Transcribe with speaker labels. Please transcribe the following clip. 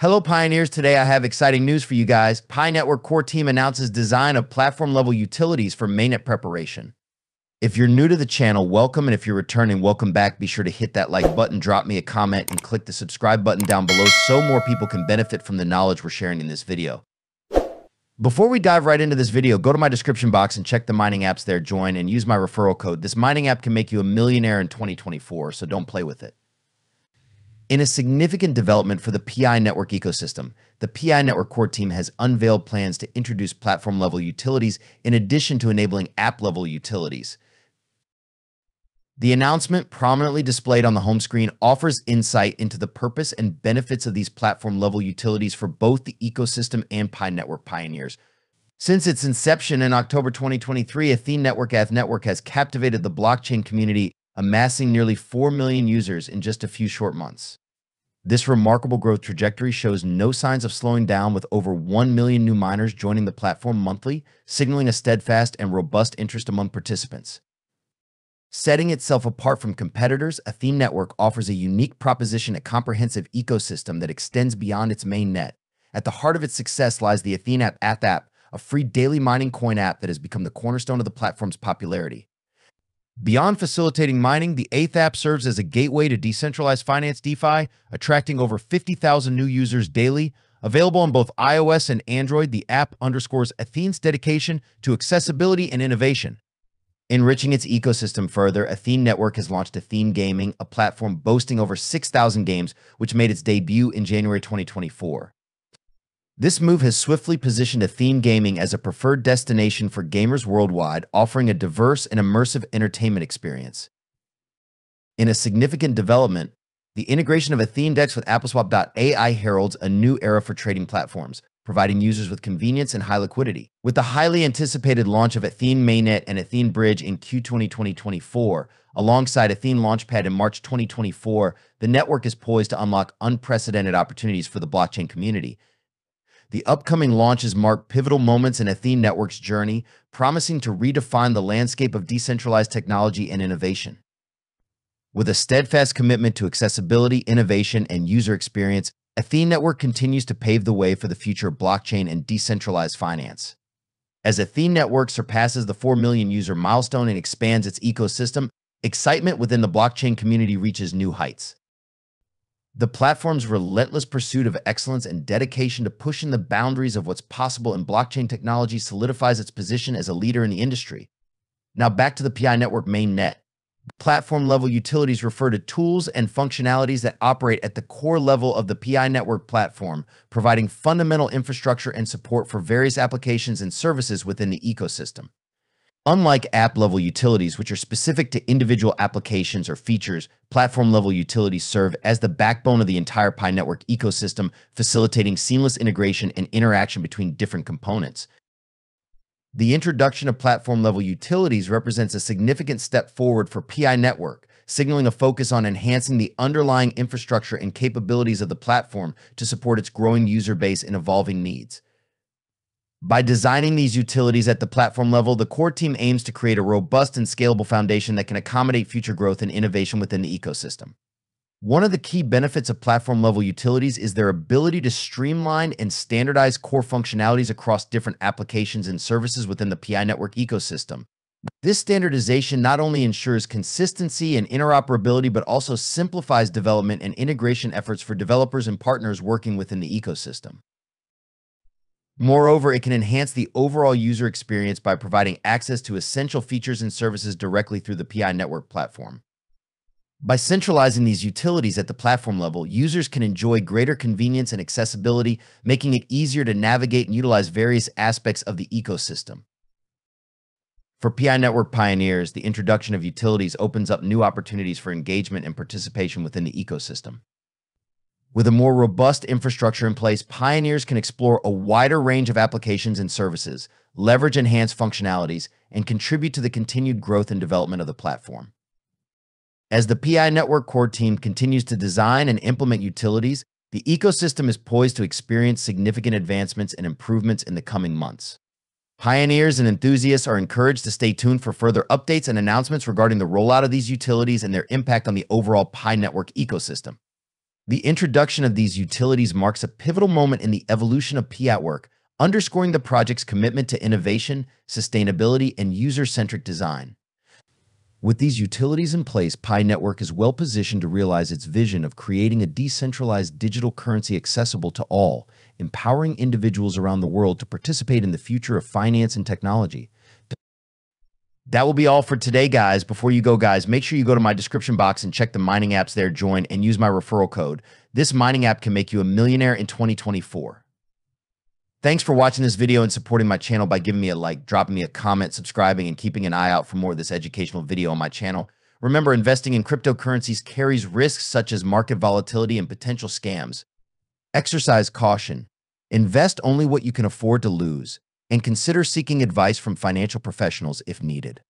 Speaker 1: Hello, Pioneers. Today I have exciting news for you guys. Pi Network Core Team announces design of platform level utilities for mainnet preparation. If you're new to the channel, welcome. And if you're returning, welcome back. Be sure to hit that like button, drop me a comment, and click the subscribe button down below so more people can benefit from the knowledge we're sharing in this video. Before we dive right into this video, go to my description box and check the mining apps there, join, and use my referral code. This mining app can make you a millionaire in 2024, so don't play with it. In a significant development for the PI network ecosystem, the PI network core team has unveiled plans to introduce platform level utilities in addition to enabling app level utilities. The announcement, prominently displayed on the home screen, offers insight into the purpose and benefits of these platform level utilities for both the ecosystem and PI network pioneers. Since its inception in October 2023, Athene Network Ath Network has captivated the blockchain community, amassing nearly 4 million users in just a few short months. This remarkable growth trajectory shows no signs of slowing down with over 1 million new miners joining the platform monthly, signaling a steadfast and robust interest among participants. Setting itself apart from competitors, Athene Network offers a unique proposition, a comprehensive ecosystem that extends beyond its main net. At the heart of its success lies the Athene App Ath App, a free daily mining coin app that has become the cornerstone of the platform's popularity. Beyond facilitating mining, the eighth app serves as a gateway to decentralized finance DeFi, attracting over 50,000 new users daily. Available on both iOS and Android, the app underscores Athene's dedication to accessibility and innovation. Enriching its ecosystem further, Athene Network has launched Athene Gaming, a platform boasting over 6,000 games, which made its debut in January 2024. This move has swiftly positioned Athene Gaming as a preferred destination for gamers worldwide, offering a diverse and immersive entertainment experience. In a significant development, the integration of Athene Dex with AppleSwap.ai heralds a new era for trading platforms, providing users with convenience and high liquidity. With the highly anticipated launch of Athene Mainnet and Athene Bridge in Q20 2024, alongside Athene Launchpad in March 2024, the network is poised to unlock unprecedented opportunities for the blockchain community. The upcoming launches mark pivotal moments in Athene Network's journey, promising to redefine the landscape of decentralized technology and innovation. With a steadfast commitment to accessibility, innovation, and user experience, Athene Network continues to pave the way for the future of blockchain and decentralized finance. As Athene Network surpasses the 4 million user milestone and expands its ecosystem, excitement within the blockchain community reaches new heights. The platform's relentless pursuit of excellence and dedication to pushing the boundaries of what's possible in blockchain technology solidifies its position as a leader in the industry. Now back to the PI network mainnet. Platform-level utilities refer to tools and functionalities that operate at the core level of the PI network platform, providing fundamental infrastructure and support for various applications and services within the ecosystem. Unlike app level utilities, which are specific to individual applications or features, platform level utilities serve as the backbone of the entire Pi Network ecosystem, facilitating seamless integration and interaction between different components. The introduction of platform level utilities represents a significant step forward for PI Network, signaling a focus on enhancing the underlying infrastructure and capabilities of the platform to support its growing user base and evolving needs. By designing these utilities at the platform level, the core team aims to create a robust and scalable foundation that can accommodate future growth and innovation within the ecosystem. One of the key benefits of platform level utilities is their ability to streamline and standardize core functionalities across different applications and services within the PI network ecosystem. This standardization not only ensures consistency and interoperability, but also simplifies development and integration efforts for developers and partners working within the ecosystem. Moreover, it can enhance the overall user experience by providing access to essential features and services directly through the PI network platform. By centralizing these utilities at the platform level, users can enjoy greater convenience and accessibility, making it easier to navigate and utilize various aspects of the ecosystem. For PI network pioneers, the introduction of utilities opens up new opportunities for engagement and participation within the ecosystem. With a more robust infrastructure in place, pioneers can explore a wider range of applications and services, leverage enhanced functionalities, and contribute to the continued growth and development of the platform. As the PI Network core team continues to design and implement utilities, the ecosystem is poised to experience significant advancements and improvements in the coming months. Pioneers and enthusiasts are encouraged to stay tuned for further updates and announcements regarding the rollout of these utilities and their impact on the overall Pi Network ecosystem. The introduction of these utilities marks a pivotal moment in the evolution of Pi at Work, underscoring the project's commitment to innovation, sustainability, and user-centric design. With these utilities in place, Pi Network is well positioned to realize its vision of creating a decentralized digital currency accessible to all, empowering individuals around the world to participate in the future of finance and technology. That will be all for today, guys. Before you go, guys, make sure you go to my description box and check the mining apps there, join, and use my referral code. This mining app can make you a millionaire in 2024. Thanks for watching this video and supporting my channel by giving me a like, dropping me a comment, subscribing, and keeping an eye out for more of this educational video on my channel. Remember, investing in cryptocurrencies carries risks such as market volatility and potential scams. Exercise caution. Invest only what you can afford to lose and consider seeking advice from financial professionals if needed.